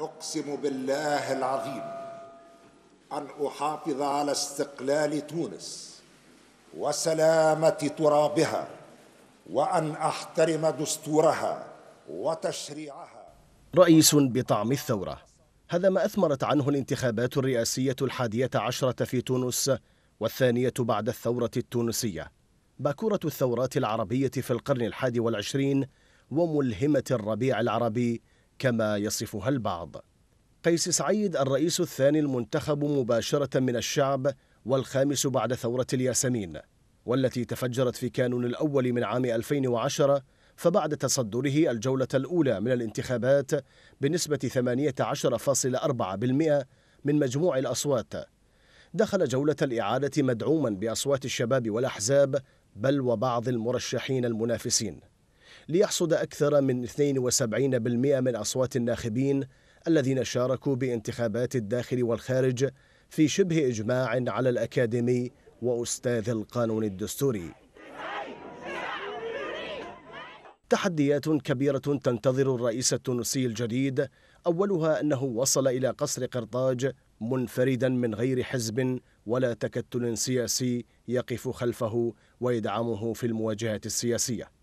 اقسم بالله العظيم ان احافظ على استقلال تونس وسلامه ترابها وان احترم دستورها وتشريعها رئيس بطعم الثوره هذا ما اثمرت عنه الانتخابات الرئاسيه الحاديه عشره في تونس والثانيه بعد الثوره التونسيه باكوره الثورات العربيه في القرن الحادي والعشرين وملهمه الربيع العربي كما يصفها البعض قيس سعيد الرئيس الثاني المنتخب مباشرة من الشعب والخامس بعد ثورة الياسمين والتي تفجرت في كانون الأول من عام 2010 فبعد تصدره الجولة الأولى من الانتخابات بنسبة 18.4% من مجموع الأصوات دخل جولة الإعادة مدعوما بأصوات الشباب والأحزاب بل وبعض المرشحين المنافسين ليحصد أكثر من 72% من أصوات الناخبين الذين شاركوا بانتخابات الداخل والخارج في شبه إجماع على الأكاديمي وأستاذ القانون الدستوري تحديات كبيرة تنتظر الرئيس التونسي الجديد أولها أنه وصل إلى قصر قرطاج منفردا من غير حزب ولا تكتل سياسي يقف خلفه ويدعمه في المواجهة السياسية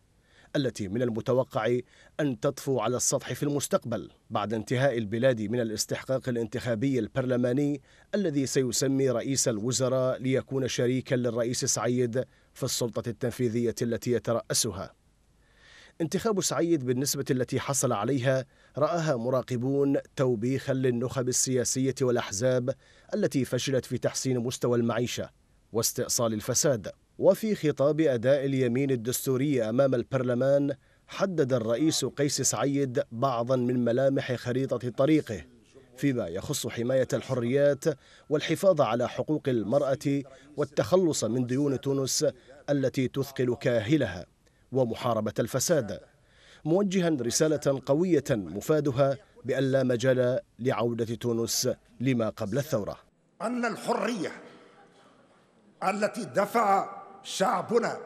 التي من المتوقع أن تطفو على السطح في المستقبل بعد انتهاء البلاد من الاستحقاق الانتخابي البرلماني الذي سيسمي رئيس الوزراء ليكون شريكا للرئيس سعيد في السلطة التنفيذية التي يترأسها انتخاب سعيد بالنسبة التي حصل عليها رآها مراقبون توبيخا للنخب السياسية والأحزاب التي فشلت في تحسين مستوى المعيشة واستئصال الفساد وفي خطاب أداء اليمين الدستوري أمام البرلمان حدد الرئيس قيس سعيد بعضا من ملامح خريطة طريقه فيما يخص حماية الحريات والحفاظ على حقوق المرأة والتخلص من ديون تونس التي تثقل كاهلها ومحاربة الفساد موجها رسالة قوية مفادها بأن لا مجال لعودة تونس لما قبل الثورة أن الحرية التي دفع شعبنا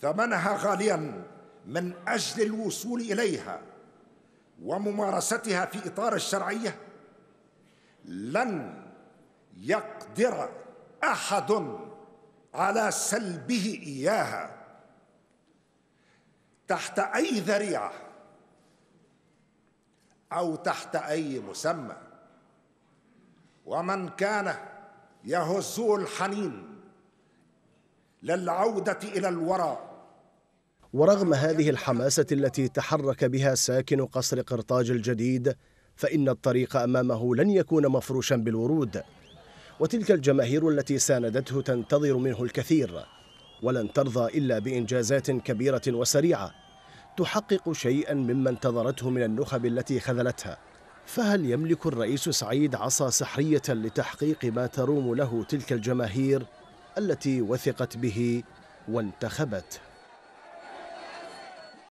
ثمنها غاليا من اجل الوصول اليها وممارستها في اطار الشرعيه لن يقدر احد على سلبه اياها تحت اي ذريعه او تحت اي مسمى ومن كان يهزه الحنين لا العودة إلى الوراء ورغم هذه الحماسة التي تحرك بها ساكن قصر قرطاج الجديد فإن الطريق أمامه لن يكون مفروشا بالورود وتلك الجماهير التي ساندته تنتظر منه الكثير ولن ترضى إلا بإنجازات كبيرة وسريعة تحقق شيئا مما انتظرته من النخب التي خذلتها فهل يملك الرئيس سعيد عصا سحرية لتحقيق ما تروم له تلك الجماهير؟ التي وثقت به وانتخبته